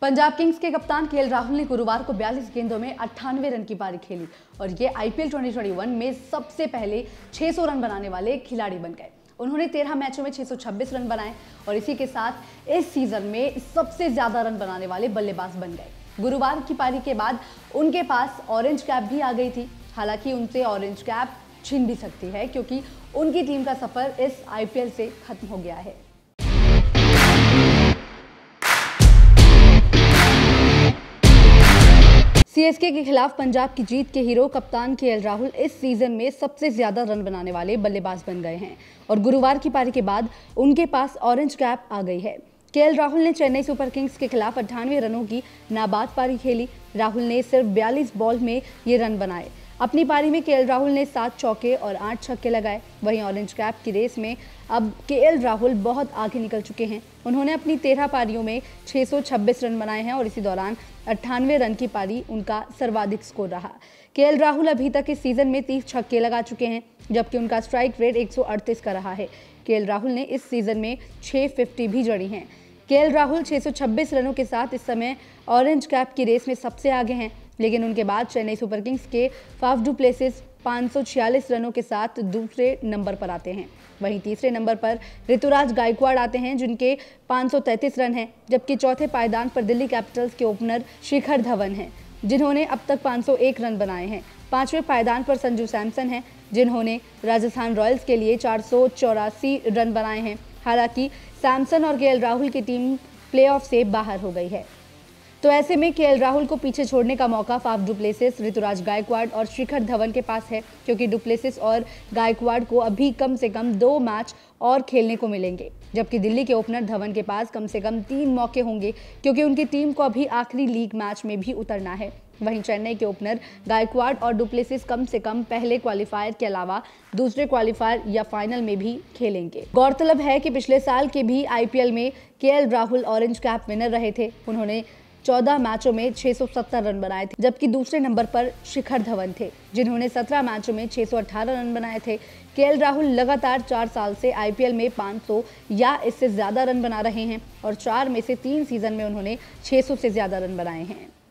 Punjab Kings के कप्तान के राहुल ने गुरुवार को 42 गेंदों में अट्ठानवे रन की पारी खेली और ये आईपीएल 2021 में सबसे पहले 600 रन बनाने वाले खिलाड़ी बन गए उन्होंने 13 मैचों में 626 रन बनाए और इसी के साथ इस सीजन में सबसे ज़्यादा रन बनाने वाले बल्लेबाज बन गए गुरुवार की पारी के बाद उनके पास ऑरेंज कैप भी आ गई थी हालांकि उनसे ऑरेंज कैप छीन भी सकती है क्योंकि उनकी टीम का सफ़र इस आईपीएल से खत्म हो गया है सीएसके के खिलाफ पंजाब की जीत के हीरो कप्तान के एल राहुल इस सीजन में सबसे ज्यादा रन बनाने वाले बल्लेबाज बन गए हैं और गुरुवार की पारी के बाद उनके पास ऑरेंज कैप आ गई है के राहुल ने चेन्नई सुपर किंग्स के खिलाफ अट्ठानवे रनों की नाबाद पारी खेली राहुल ने सिर्फ बयालीस बॉल में ये रन बनाए अपनी पारी में के राहुल ने सात चौके और आठ छक्के लगाए वहीं ऑरेंज कैप की रेस में अब के राहुल बहुत आगे निकल चुके हैं उन्होंने अपनी तेरह पारियों में 626 रन बनाए हैं और इसी दौरान अट्ठानवे रन की पारी उनका सर्वाधिक स्कोर रहा के राहुल अभी तक इस सीजन में तीस छक्के लगा चुके हैं जबकि उनका स्ट्राइक रेट एक का रहा है के राहुल ने इस सीजन में छः भी जड़ी हैं के राहुल 626 रनों के साथ इस समय ऑरेंज कैप की रेस में सबसे आगे हैं लेकिन उनके बाद चेन्नई सुपर किंग्स के फाफ डू प्लेसेस 546 रनों के साथ दूसरे नंबर पर आते हैं वहीं तीसरे नंबर पर ऋतुराज गायकवाड़ आते हैं जिनके 533 रन हैं जबकि चौथे पायदान पर दिल्ली कैपिटल्स के ओपनर शिखर धवन हैं जिन्होंने अब तक 501 रन बनाए हैं पांचवें पायदान पर संजू सैमसन हैं जिन्होंने राजस्थान रॉयल्स के लिए चार रन बनाए हैं हालांकि सैमसन और के राहुल की टीम प्लेऑफ से बाहर हो गई है तो ऐसे में के राहुल को पीछे छोड़ने का मौका फाफ डुप्लेसिस ऋतुराज गायकवाड़ और शिखर धवन के पास है क्योंकि डुप्लेसिस और गायकवाड़ को अभी कम से कम दो मैच और खेलने को मिलेंगे जबकि दिल्ली के ओपनर धवन के पास कम से कम तीन मौके होंगे क्योंकि उनकी टीम को अभी आखिरी लीग मैच में भी उतरना है वहीं चेन्नई के ओपनर गायकवाड़ और डुप्लेसिस कम से कम पहले क्वालिफायर के अलावा दूसरे क्वालिफायर या फाइनल में भी खेलेंगे गौरतलब है कि पिछले साल के भी आईपीएल में KL Rahul orange cap winner रहे थे उन्होंने 14 मैचों में 670 रन बनाए थे जबकि दूसरे नंबर पर शिखर धवन थे जिन्होंने 17 मैचों में 618 रन बनाए थे के राहुल लगातार चार साल से आईपीएल में 500 या इससे ज़्यादा रन बना रहे हैं और चार में से तीन सीजन में उन्होंने छह से ज़्यादा रन बनाए हैं